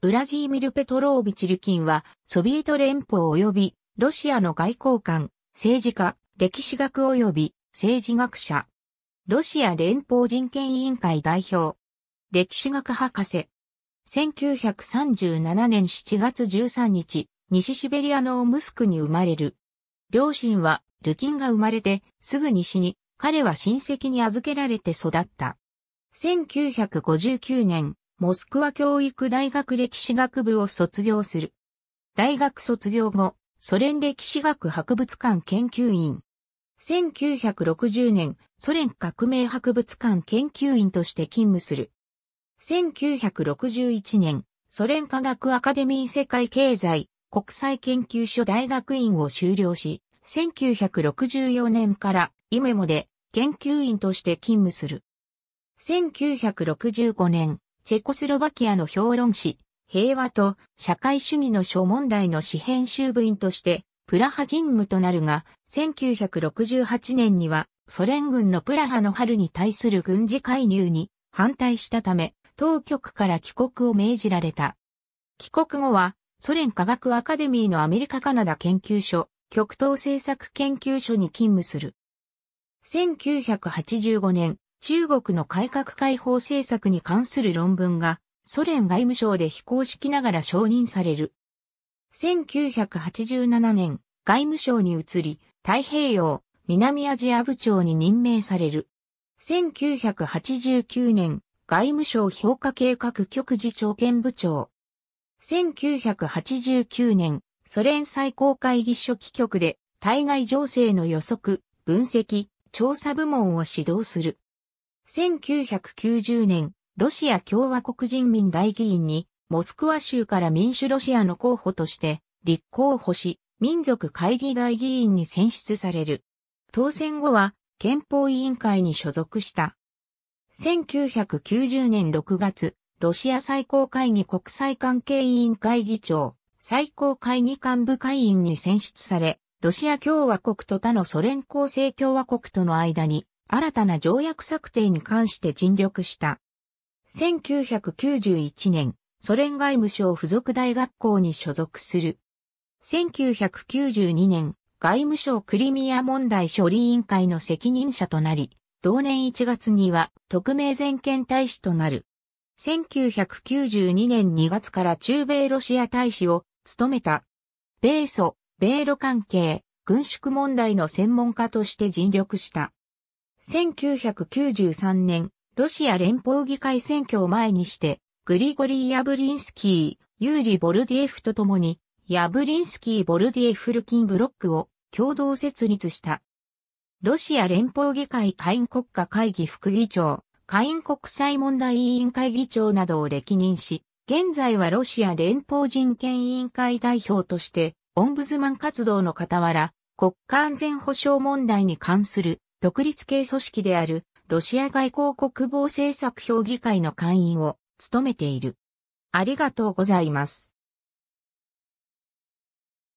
ウラジーミル・ペトロービチ・ルキンは、ソビエト連邦及び、ロシアの外交官、政治家、歴史学及び、政治学者。ロシア連邦人権委員会代表。歴史学博士。1937年7月13日、西シベリアのオムスクに生まれる。両親は、ルキンが生まれて、すぐに死に、彼は親戚に預けられて育った。1959年、モスクワ教育大学歴史学部を卒業する。大学卒業後、ソ連歴史学博物館研究員。1960年、ソ連革命博物館研究員として勤務する。1961年、ソ連科学アカデミー世界経済国際研究所大学院を修了し、1964年からイメモで研究員として勤務する。1965年、チェコスロバキアの評論誌、平和と社会主義の諸問題の詩編集部員として、プラハ勤務となるが、1968年には、ソ連軍のプラハの春に対する軍事介入に反対したため、当局から帰国を命じられた。帰国後は、ソ連科学アカデミーのアメリカカナダ研究所、極東政策研究所に勤務する。1985年、中国の改革開放政策に関する論文がソ連外務省で非公式ながら承認される。1987年、外務省に移り、太平洋、南アジア部長に任命される。1989年、外務省評価計画局次長兼部長。1989年、ソ連最高会議書記局で対外情勢の予測、分析、調査部門を指導する。1990年、ロシア共和国人民大議員に、モスクワ州から民主ロシアの候補として、立候補し、民族会議大議員に選出される。当選後は、憲法委員会に所属した。1990年6月、ロシア最高会議国際関係委員会議長、最高会議幹部会員に選出され、ロシア共和国と他のソ連構成共和国との間に新たな条約策定に関して尽力した。1991年、ソ連外務省附属大学校に所属する。1992年、外務省クリミア問題処理委員会の責任者となり、同年1月には特命全権大使となる。1992年2月から中米ロシア大使を務めた。米ソ、米ロ関係、軍縮問題の専門家として尽力した。1993年、ロシア連邦議会選挙を前にして、グリゴリー・ヤブリンスキー、ユーリ・ボルディエフと共に、ヤブリンスキー・ボルディエフ・ルキン・ブロックを共同設立した。ロシア連邦議会下院国家会議副議長、下院国際問題委員会議長などを歴任し、現在はロシア連邦人権委員会代表として、オンブズマン活動の傍ら、国家安全保障問題に関する独立系組織であるロシア外交国防政策評議会の会員を務めている。ありがとうございます。